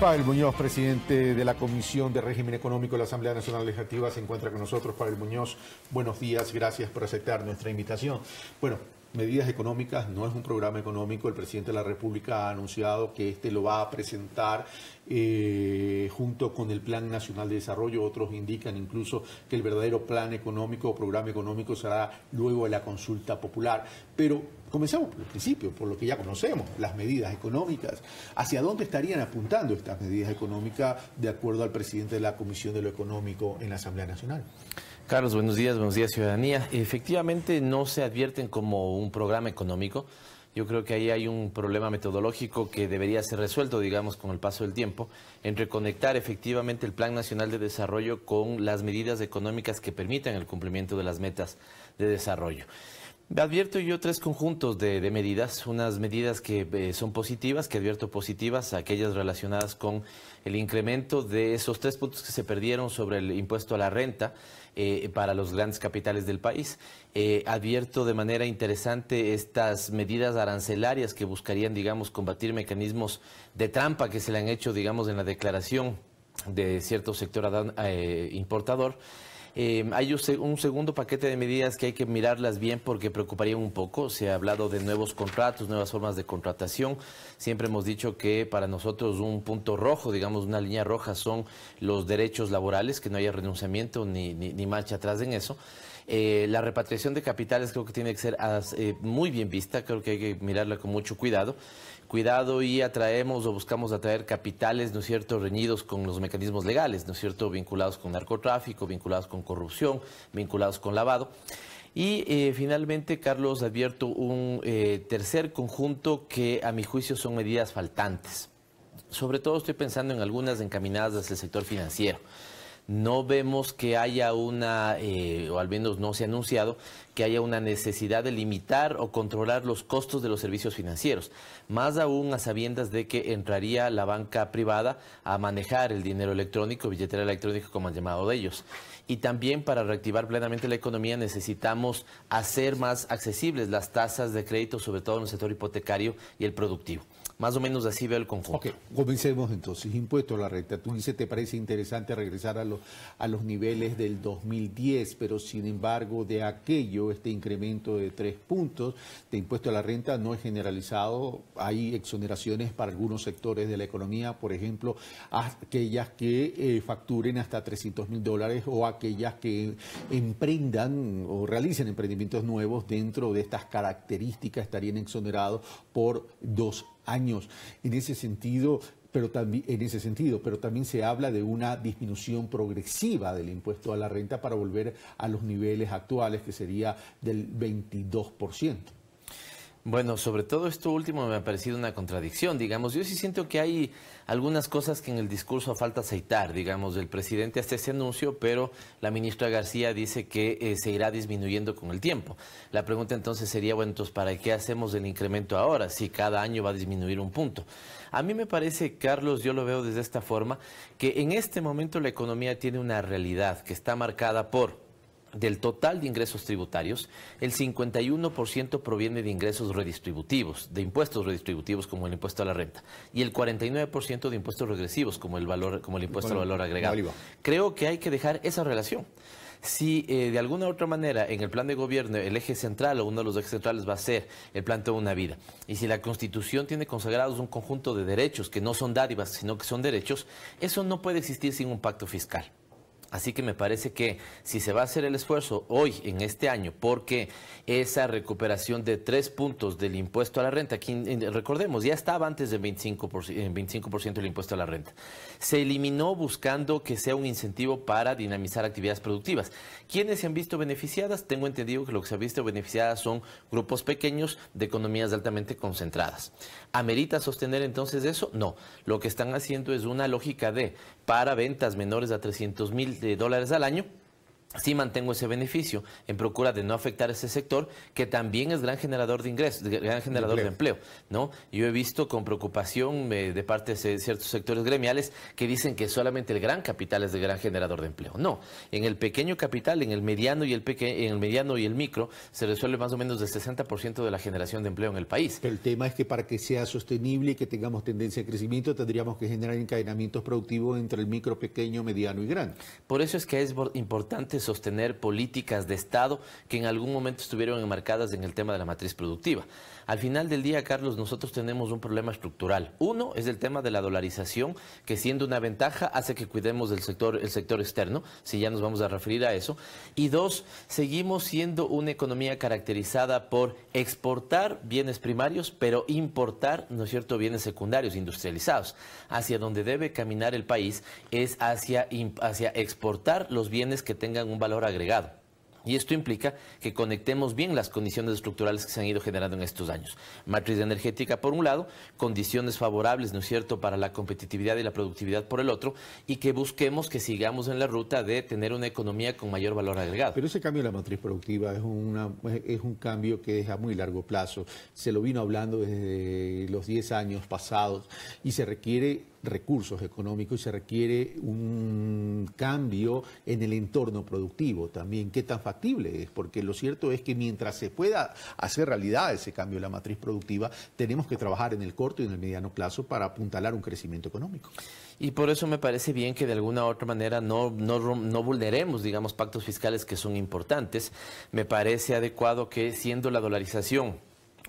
Pavel Muñoz, presidente de la Comisión de Régimen Económico de la Asamblea Nacional Legislativa, se encuentra con nosotros. Pavel Muñoz, buenos días, gracias por aceptar nuestra invitación. Bueno, medidas económicas no es un programa económico. El presidente de la República ha anunciado que este lo va a presentar eh, junto con el Plan Nacional de Desarrollo. Otros indican incluso que el verdadero plan económico o programa económico será luego de la consulta popular. Pero Comenzamos por el principio, por lo que ya conocemos, las medidas económicas. ¿Hacia dónde estarían apuntando estas medidas económicas de acuerdo al presidente de la Comisión de lo Económico en la Asamblea Nacional? Carlos, buenos días, buenos días ciudadanía. Efectivamente no se advierten como un programa económico, yo creo que ahí hay un problema metodológico que debería ser resuelto, digamos, con el paso del tiempo, en reconectar efectivamente el Plan Nacional de Desarrollo con las medidas económicas que permitan el cumplimiento de las metas de desarrollo. Advierto yo tres conjuntos de, medidas, unas medidas que eh, son positivas, que advierto positivas, aquellas relacionadas con el incremento de esos tres puntos que se perdieron sobre el impuesto a la renta eh, para los grandes capitales del país eh, advierto de manera interesante estas medidas arancelarias que buscarían, digamos, combatir mecanismos de trampa que se le han hecho, digamos, en la declaración de cierto sector eh, importador. Eh, hay un segundo paquete de medidas que hay que mirarlas bien porque preocuparían un poco. Se ha hablado de nuevos contratos, nuevas formas de contratación. Siempre hemos dicho que para nosotros un punto rojo, digamos una línea roja, son los derechos laborales, que no haya renunciamiento ni marcha atrás en eso. Eh, la repatriación de capitales creo que tiene que ser eh, muy bien vista, creo que hay que mirarla con mucho cuidado. Cuidado y atraemos o buscamos atraer capitales, ¿no es cierto?, reñidos con los mecanismos legales, ¿no es cierto?, vinculados con narcotráfico, vinculados con corrupción, vinculados con lavado. Y eh, finalmente, Carlos, advierto un tercer conjunto que a mi juicio son medidas faltantes. Sobre todo estoy pensando en algunas encaminadas hacia el sector financiero no vemos que haya una, eh, o al menos no se ha anunciado, que haya una necesidad de limitar o controlar los costos de los servicios financieros, más aún a sabiendas de que entraría la banca privada a manejar el dinero electrónico, billetera electrónica como han llamado de ellos. Y también para reactivar plenamente la economía necesitamos hacer más accesibles las tasas de crédito, sobre todo en el sector hipotecario y el productivo. Más o menos así veo el conjunto. Ok, comencemos entonces. Impuesto a la renta. Tú dices, ¿te parece interesante regresar a, los a los niveles del 2010? Pero sin embargo, de aquello, este incremento de tres puntos de impuesto a la renta no es generalizado. Hay exoneraciones para algunos sectores de la economía, por ejemplo, aquellas que eh, facturen hasta 300 mil dólares o aquellas que emprendan o realicen emprendimientos nuevos dentro de estas características estarían exonerados por dos años. En ese sentido, pero también en ese sentido, pero también se habla de una disminución progresiva del impuesto a la renta para volver a los niveles actuales, que sería del 22%. Bueno, sobre todo esto último me ha parecido una contradicción, digamos. Yo sí siento que hay algunas cosas que en el discurso falta aceitar, digamos. del presidente hasta ese anuncio, pero la ministra García dice que eh, se irá disminuyendo con el tiempo. La pregunta entonces sería, bueno, entonces, ¿para qué hacemos el incremento ahora si cada año va a disminuir un punto? A mí me parece, Carlos, yo lo veo desde esta forma, que en este momento la economía tiene una realidad que está marcada por del total de ingresos tributarios, el 51% proviene de ingresos redistributivos, de impuestos redistributivos como el impuesto a la renta, y el 49% de impuestos regresivos como el, valor, como el impuesto al valor agregado. Creo que hay que dejar esa relación. Si eh, de alguna u otra manera en el plan de gobierno el eje central o uno de los ejes centrales va a ser el plan de una vida, y si la Constitución tiene consagrados un conjunto de derechos que no son dádivas, sino que son derechos, eso no puede existir sin un pacto fiscal. Así que me parece que si se va a hacer el esfuerzo hoy, en este año, porque esa recuperación de tres puntos del impuesto a la renta, que recordemos, ya estaba antes del 25%, del 25% el impuesto a la renta, se eliminó buscando que sea un incentivo para dinamizar actividades productivas. ¿Quiénes se han visto beneficiadas? Tengo entendido que lo que se ha visto beneficiadas son grupos pequeños de economías altamente concentradas. ¿Amerita sostener entonces eso? No. Lo que están haciendo es una lógica de para ventas menores a 300 mil dólares al año sí mantengo ese beneficio en procura de no afectar a ese sector que también es gran generador de ingresos, gran generador de empleo. ¿no? Yo he visto con preocupación eh, de parte de ciertos sectores gremiales que dicen que solamente el gran capital es el gran generador de empleo. No, en el pequeño capital, en el mediano y el en el mediano y el micro se resuelve más o menos del 60% de la generación de empleo en el país. El tema es que para que sea sostenible y que tengamos tendencia de crecimiento tendríamos que generar encadenamientos productivos entre el micro, pequeño, mediano y grande. Por eso es que es importante sostener políticas de Estado que en algún momento estuvieron enmarcadas en el tema de la matriz productiva. Al final del día, Carlos, nosotros tenemos un problema estructural. Uno es el tema de la dolarización, que siendo una ventaja hace que cuidemos del sector, el sector externo, si ya nos vamos a referir a eso. Y dos, seguimos siendo una economía caracterizada por exportar bienes primarios, pero importar, ¿no es cierto?, bienes secundarios, industrializados. Hacia donde debe caminar el país es hacia, hacia exportar los bienes que tengan un valor agregado. Y esto implica que conectemos bien las condiciones estructurales que se han ido generando en estos años. Matriz energética por un lado, condiciones favorables, ¿no es cierto?, para la competitividad y la productividad por el otro, y que busquemos que sigamos en la ruta de tener una economía con mayor valor agregado. Pero ese cambio en la matriz productiva es, una, es un cambio que es a muy largo plazo. Se lo vino hablando desde los 10 años pasados y se requiere recursos económicos y se requiere un cambio en el entorno productivo también. ¿Qué tan factible es? Porque lo cierto es que mientras se pueda hacer realidad ese cambio en la matriz productiva, tenemos que trabajar en el corto y en el mediano plazo para apuntalar un crecimiento económico. Y por eso me parece bien que de alguna u otra manera no, no, no vulneremos, digamos, pactos fiscales que son importantes. Me parece adecuado que siendo la dolarización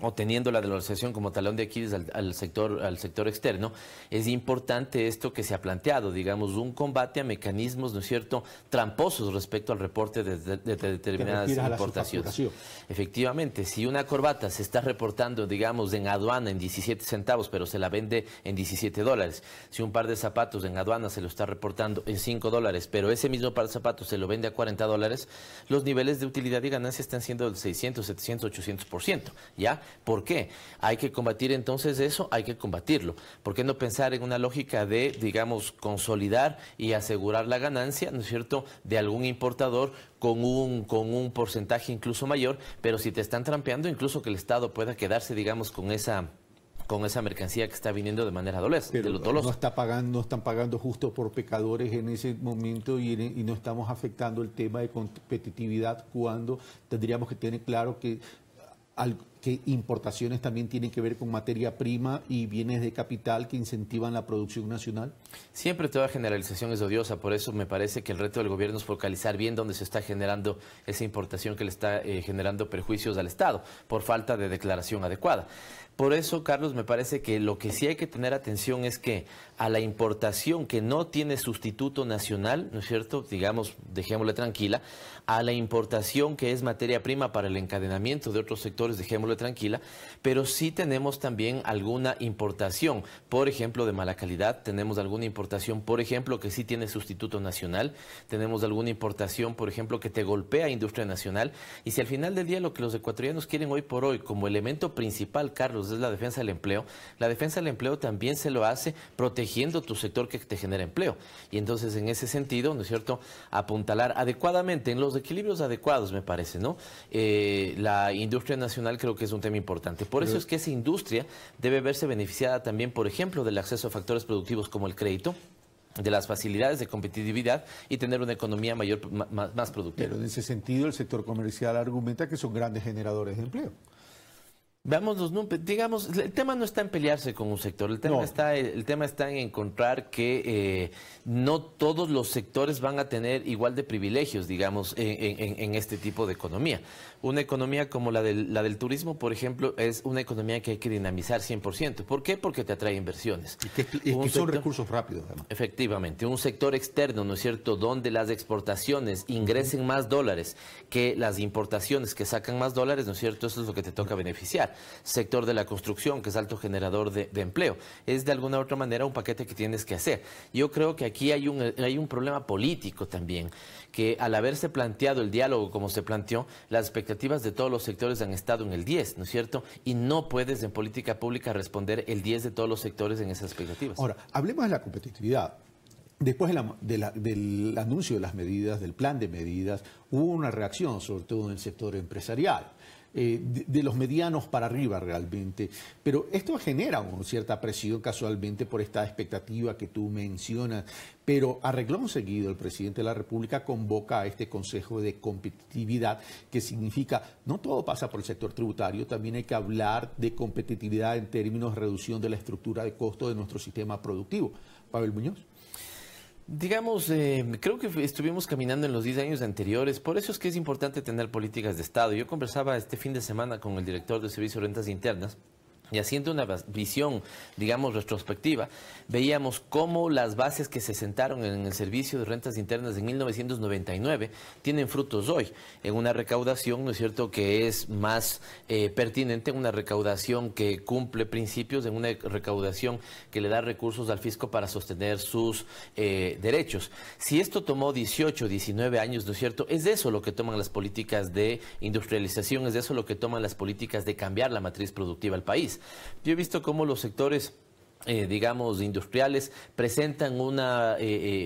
o teniendo la dolarización como talón de Aquiles al, sector, al sector externo, es importante esto que se ha planteado, digamos, un combate a mecanismos, ¿no es cierto?, tramposos respecto al reporte de, determinadas importaciones. Efectivamente, si una corbata se está reportando, digamos, en aduana en 17 centavos, pero se la vende en 17 dólares, si un par de zapatos en aduana se lo está reportando en 5 dólares, pero ese mismo par de zapatos se lo vende a 40 dólares, los niveles de utilidad y ganancia están siendo del 600, 700, 800%, ¿ya? ¿Por qué? Hay que combatir entonces eso, hay que combatirlo. ¿Por qué no pensar en una lógica de, digamos, consolidar y asegurar la ganancia, ¿no es cierto?, de algún importador con un, con un porcentaje incluso mayor, pero si te están trampeando, incluso que el Estado pueda quedarse, digamos, con esa con esa mercancía que está viniendo de manera dolorosa. No, está pagando, no están pagando justo por pecadores en ese momento y, no estamos afectando el tema de competitividad cuando tendríamos que tener claro que que importaciones también tienen que ver con materia prima y bienes de capital que incentivan la producción nacional? Siempre toda generalización es odiosa, por eso me parece que el reto del gobierno es focalizar bien dónde se está generando esa importación que le está eh, generando perjuicios al Estado por falta de declaración adecuada. Por eso, Carlos, me parece que lo que sí hay que tener atención es que a la importación que no tiene sustituto nacional, ¿no es cierto? Digamos, dejémosla tranquila, a la importación que es materia prima para el encadenamiento de otros sectores, dejémosle tranquila, pero sí tenemos también alguna importación, por ejemplo, de mala calidad, tenemos alguna importación, por ejemplo, que sí tiene sustituto nacional, tenemos alguna importación, por ejemplo, que te golpea industria nacional, y si al final del día lo que los ecuatorianos quieren hoy por hoy como elemento principal, Carlos, es la defensa del empleo, la defensa del empleo también se lo hace protegiendo tu sector que te genera empleo. Y entonces, en ese sentido, ¿no es cierto?, apuntalar adecuadamente, en los equilibrios adecuados, me parece, ¿no? Eh, la industria nacional creo que que es un tema importante. Por eso es que esa industria debe verse beneficiada también, por ejemplo, del acceso a factores productivos como el crédito, de las facilidades de competitividad y tener una economía mayor, más, productiva. Pero en ese sentido, el sector comercial argumenta que son grandes generadores de empleo. Veamos los digamos, el tema no está en pelearse con un sector, el tema, está, el tema está en encontrar que eh, no todos los sectores van a tener igual de privilegios, digamos, en, este tipo de economía. Una economía como la del, la del turismo, por ejemplo, es una economía que hay que dinamizar 100%. ¿Por qué? Porque te atrae inversiones. Y son recursos rápidos, además. Efectivamente, un sector externo, ¿no es cierto?, donde las exportaciones ingresen más dólares que las importaciones que sacan más dólares, ¿no es cierto?, eso es lo que te toca beneficiar sector de la construcción, que es alto generador de, empleo. Es de alguna u otra manera un paquete que tienes que hacer. Yo creo que aquí hay un, hay un problema político también, que al haberse planteado el diálogo como se planteó, las expectativas de todos los sectores han estado en el 10, ¿no es cierto? Y no puedes en política pública responder el 10 de todos los sectores en esas expectativas. Ahora, hablemos de la competitividad. Después del anuncio de las medidas, del plan de medidas, hubo una reacción, sobre todo en el sector empresarial. Eh, de, los medianos para arriba realmente. Pero esto genera una cierta presión casualmente por esta expectativa que tú mencionas. Pero arreglamos seguido, el presidente de la República convoca a este Consejo de Competitividad, que significa, no todo pasa por el sector tributario, también hay que hablar de competitividad en términos de reducción de la estructura de costo de nuestro sistema productivo. Pavel Muñoz. Digamos, eh, creo que estuvimos caminando en los 10 años anteriores, por eso es que es importante tener políticas de Estado. Yo conversaba este fin de semana con el director del Servicio de Rentas Internas y haciendo una visión, digamos, retrospectiva, veíamos cómo las bases que se sentaron en el servicio de rentas internas en 1999 tienen frutos hoy, en una recaudación, ¿no es cierto?, que es más eh, pertinente, una recaudación que cumple principios, en una recaudación que le da recursos al fisco para sostener sus eh, derechos. Si esto tomó 18, 19 años, ¿no es cierto?, es de eso lo que toman las políticas de industrialización, es de eso lo que toman las políticas de cambiar la matriz productiva del país. Yo he visto cómo los sectores eh, digamos, industriales, presentan eh,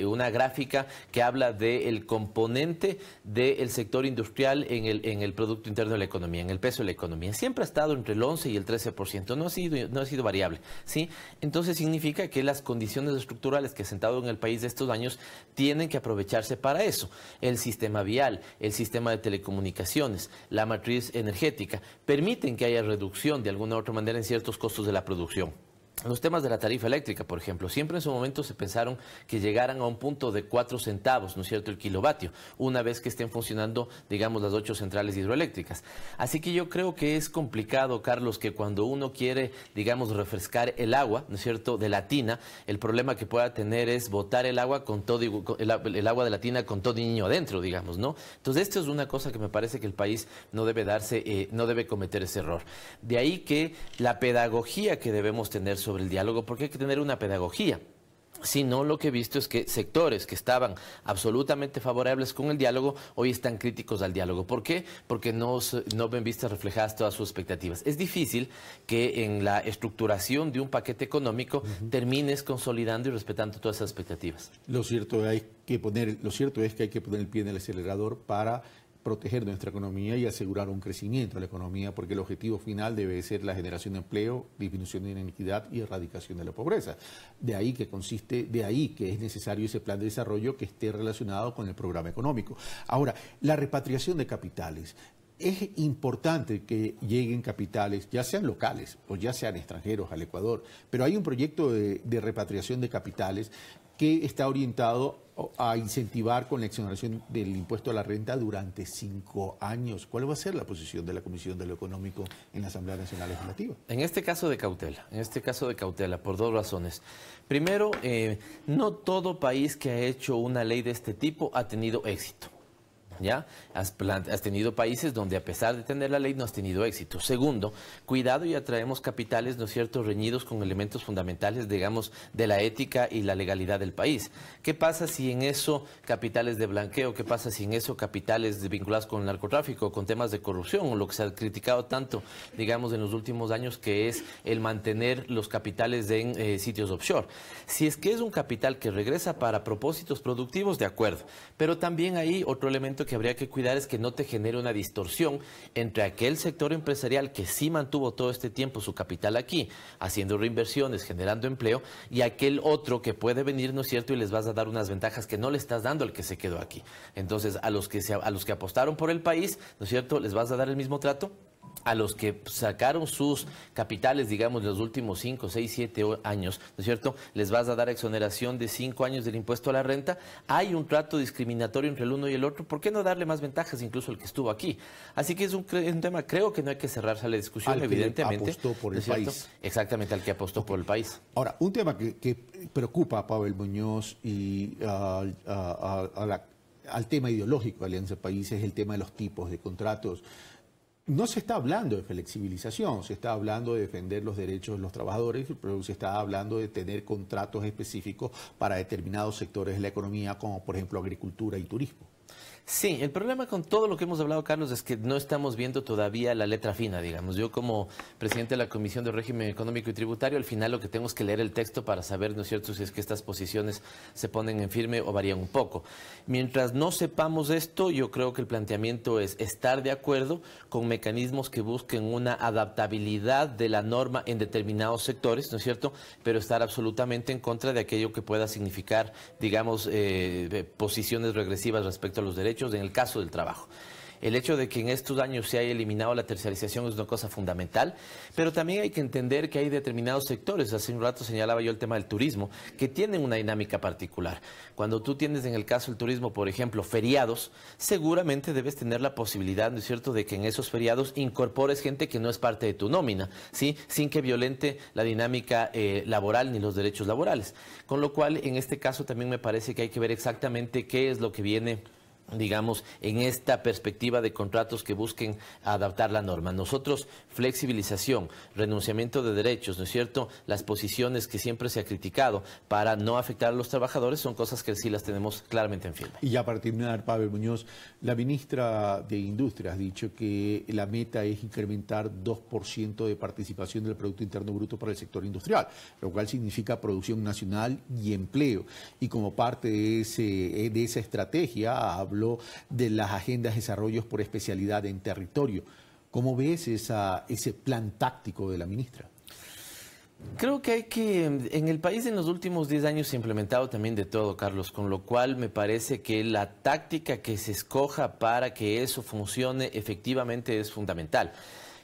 eh, una, gráfica que habla del componente del sector industrial en el, en el Producto Interno de la Economía, en el peso de la economía. Siempre ha estado entre el 11 y el 13%, no ha sido, no ha sido variable. ¿sí? Entonces significa que las condiciones estructurales que ha sentado en el país de estos años tienen que aprovecharse para eso. El sistema vial, el sistema de telecomunicaciones, la matriz energética, permiten que haya reducción de alguna u otra manera en ciertos costos de la producción los temas de la tarifa eléctrica, por ejemplo, siempre en su momento se pensaron que llegaran a un punto de cuatro centavos, ¿no es cierto?, el kilovatio, una vez que estén funcionando, digamos, las ocho centrales hidroeléctricas. Así que yo creo que es complicado, Carlos, que cuando uno quiere, digamos, refrescar el agua, ¿no es cierto?, de la tina, el problema que pueda tener es botar el agua con todo, el, agua de la tina con todo niño adentro, digamos, ¿no? Entonces, esto es una cosa que me parece que el país no debe darse, eh, no debe cometer ese error. De ahí que la pedagogía que debemos tener sobre el diálogo porque hay que tener una pedagogía Si no, lo que he visto es que sectores que estaban absolutamente favorables con el diálogo hoy están críticos al diálogo. ¿Por qué? Porque no, no ven vistas reflejadas todas sus expectativas. Es difícil que en la estructuración de un paquete económico termines consolidando y respetando todas esas expectativas. Lo cierto, hay que poner, lo cierto es que hay que poner el pie en el acelerador para proteger nuestra economía y asegurar un crecimiento de la economía, porque el objetivo final debe ser la generación de empleo, disminución de la inequidad y erradicación de la pobreza. De ahí que consiste, de ahí que es necesario ese plan de desarrollo que esté relacionado con el programa económico. Ahora, la repatriación de capitales. Es importante que lleguen capitales, ya sean locales o ya sean extranjeros al Ecuador, pero hay un proyecto de repatriación de capitales que está orientado a incentivar con la exoneración del impuesto a la renta durante cinco años. ¿Cuál va a ser la posición de la Comisión de lo Económico en la Asamblea Nacional Legislativa? En este caso de cautela, en este caso de cautela, por dos razones. Primero, eh, no todo país que ha hecho una ley de este tipo ha tenido éxito. ¿ya? Has, tenido países donde a pesar de tener la ley no has tenido éxito. Segundo, cuidado y atraemos capitales, ¿no es cierto?, reñidos con elementos fundamentales, digamos, de la ética y la legalidad del país. ¿Qué pasa si en eso capitales de blanqueo, qué pasa si en eso capitales vinculados con el narcotráfico, con temas de corrupción, O lo que se ha criticado tanto, digamos, en los últimos años, que es el mantener los capitales en eh, sitios offshore? Si es que es un capital que regresa para propósitos productivos, de acuerdo, pero también hay otro elemento que habría que cuidar es que no te genere una distorsión entre aquel sector empresarial que sí mantuvo todo este tiempo su capital aquí, haciendo reinversiones, generando empleo, y aquel otro que puede venir, ¿no es cierto?, y les vas a dar unas ventajas que no le estás dando al que se quedó aquí. Entonces, a los que, se, a los que apostaron por el país, ¿no es cierto?, les vas a dar el mismo trato a los que sacaron sus capitales, digamos, los últimos 5, 6, 7 años, ¿no es cierto? Les vas a dar exoneración de 5 años del impuesto a la renta. Hay un trato discriminatorio entre el uno y el otro. ¿Por qué no darle más ventajas, incluso al que estuvo aquí? Así que es un, tema, creo que no hay que cerrarse a la discusión, al evidentemente. Que apostó por el país. Exactamente, al que apostó por el país. Ahora, un tema que, preocupa a Pavel Muñoz y al tema ideológico de Alianza País es el tema de los tipos de contratos no se está hablando de flexibilización, se está hablando de defender los derechos de los trabajadores, pero se está hablando de tener contratos específicos para determinados sectores de la economía, como por ejemplo agricultura y turismo. Sí, el problema con todo lo que hemos hablado, Carlos, es que no estamos viendo todavía la letra fina, digamos. Yo como presidente de la Comisión de Régimen Económico y Tributario, al final lo que tengo es que leer el texto para saber, ¿no es cierto?, si es que estas posiciones se ponen en firme o varían un poco. Mientras no sepamos esto, yo creo que el planteamiento es estar de acuerdo con mecanismos que busquen una adaptabilidad de la norma en determinados sectores, ¿no es cierto?, pero estar absolutamente en contra de aquello que pueda significar, digamos, eh, posiciones regresivas respecto a los derechos en el caso del trabajo. El hecho de que en estos años se haya eliminado la terciarización es una cosa fundamental, pero también hay que entender que hay determinados sectores, hace un rato señalaba yo el tema del turismo, que tienen una dinámica particular. Cuando tú tienes en el caso del turismo, por ejemplo, feriados, seguramente debes tener la posibilidad, ¿no es cierto?, de que en esos feriados incorpores gente que no es parte de tu nómina, ¿sí?, sin que violente la dinámica eh, laboral ni los derechos laborales. Con lo cual, en este caso también me parece que hay que ver exactamente qué es lo que viene digamos, en esta perspectiva de contratos que busquen adaptar la norma. Nosotros, flexibilización, renunciamiento de derechos, ¿no es cierto? Las posiciones que siempre se ha criticado para no afectar a los trabajadores son cosas que sí las tenemos claramente en firme. Y ya para terminar, Pablo Muñoz, la ministra de Industria ha dicho que la meta es incrementar 2% de participación del Producto Interno Bruto para el sector industrial, lo cual significa producción nacional y empleo. Y como parte de, ese, de esa estrategia, habló de las agendas de desarrollo por especialidad en territorio. ¿Cómo ves ese plan táctico de la ministra? Creo que hay que, en el país en los últimos 10 años se ha implementado también de todo, Carlos, con lo cual me parece que la táctica que se escoja para que eso funcione efectivamente es fundamental.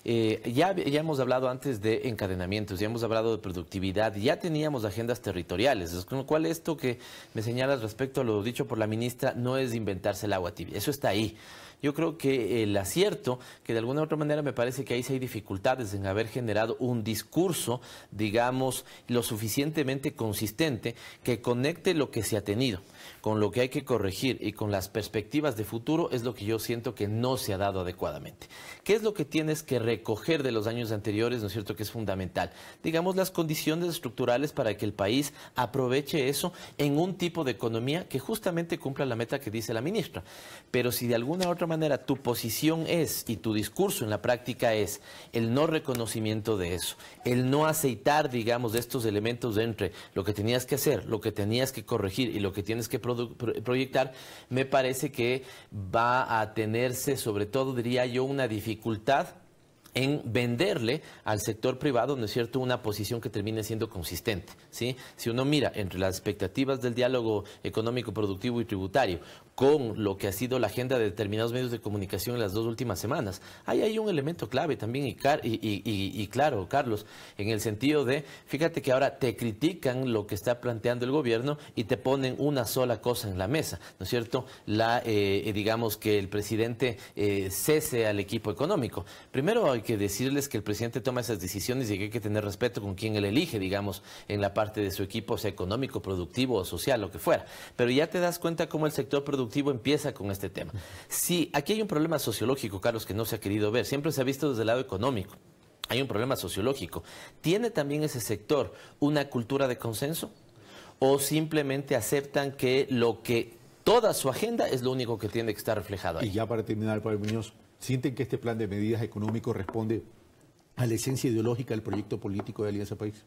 Eh, ya, ya hemos hablado antes de encadenamientos, ya hemos hablado de productividad, ya teníamos agendas territoriales, con lo cual esto que me señalas respecto a lo dicho por la ministra no es inventarse el agua tibia, eso está ahí yo creo que el acierto, que de alguna otra manera me parece que ahí sí hay dificultades en haber generado un discurso, digamos, lo suficientemente consistente que conecte lo que se ha tenido con lo que hay que corregir y con las perspectivas de futuro es lo que yo siento que no se ha dado adecuadamente. ¿Qué es lo que tienes que recoger de los años anteriores, no es cierto, que es fundamental? Digamos las condiciones estructurales para que el país aproveche eso en un tipo de economía que justamente cumpla la meta que dice la ministra. Pero si de alguna otra manera manera tu posición es y tu discurso en la práctica es el no reconocimiento de eso, el no aceitar, digamos, de estos elementos entre lo que tenías que hacer, lo que tenías que corregir y lo que tienes que proyectar, me parece que va a tenerse, sobre todo, diría yo, una dificultad en venderle al sector privado, ¿no es cierto?, una posición que termine siendo consistente. ¿sí? Si uno mira entre las expectativas del diálogo económico, productivo y tributario, con lo que ha sido la agenda de determinados medios de comunicación en las dos últimas semanas. Ahí hay un elemento clave también, y, claro, Carlos, en el sentido de, fíjate que ahora te critican lo que está planteando el gobierno y te ponen una sola cosa en la mesa, ¿no es cierto? La, eh, eh, digamos que el presidente eh, cese al equipo económico. Primero hay que decirles que el presidente toma esas decisiones y que hay que tener respeto con quien él elige, digamos, en la parte de su equipo, sea económico, productivo o social, lo que fuera. Pero ya te das cuenta cómo el sector empieza con este tema. Si aquí hay un problema sociológico, Carlos, que no se ha querido ver. Siempre se ha visto desde el lado económico. Hay un problema sociológico. ¿Tiene también ese sector una cultura de consenso? ¿O simplemente aceptan que lo que toda su agenda es lo único que tiene que estar reflejado ahí? Y ya para terminar, Pablo Muñoz, ¿sienten que este plan de medidas económicos responde a la esencia ideológica del proyecto político de Alianza País?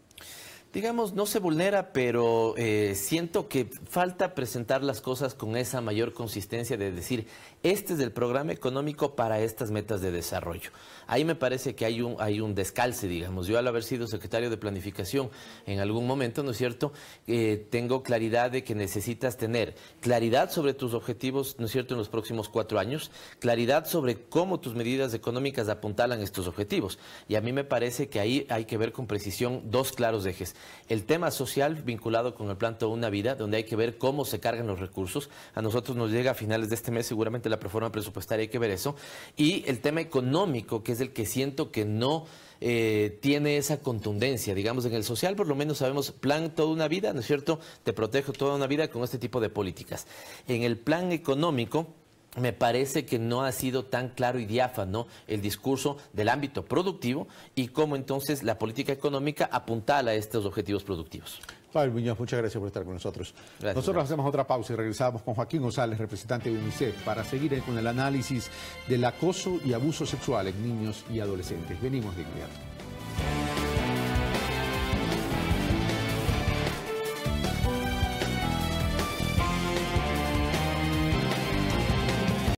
digamos, no se vulnera, pero eh, siento que falta presentar las cosas con esa mayor consistencia de decir, este es el programa económico para estas metas de desarrollo. Ahí me parece que hay un, hay un descalce, digamos. Yo al haber sido secretario de planificación en algún momento, ¿no es cierto?, eh, tengo claridad de que necesitas tener claridad sobre tus objetivos, ¿no es cierto?, en los próximos cuatro años, claridad sobre cómo tus medidas económicas apuntalan estos objetivos. Y a mí me parece que ahí hay que ver con precisión dos claros ejes el tema social vinculado con el plan Toda una Vida, donde hay que ver cómo se cargan los recursos. A nosotros nos llega a finales de este mes seguramente la reforma presupuestaria, hay que ver eso. Y el tema económico, que es el que siento que no... Eh, tiene esa contundencia, digamos, en el social por lo menos sabemos plan toda una vida, ¿no es cierto? Te protejo toda una vida con este tipo de políticas. En el plan económico, me parece que no ha sido tan claro y diáfano el discurso del ámbito productivo y cómo entonces la política económica apuntala a estos objetivos productivos. Fabio Muñoz, muchas gracias por estar con nosotros. nosotros hacemos otra pausa y regresamos con Joaquín González, representante de UNICEF, para seguir con el análisis del acoso y abuso sexual en niños y adolescentes. Venimos de inmediato.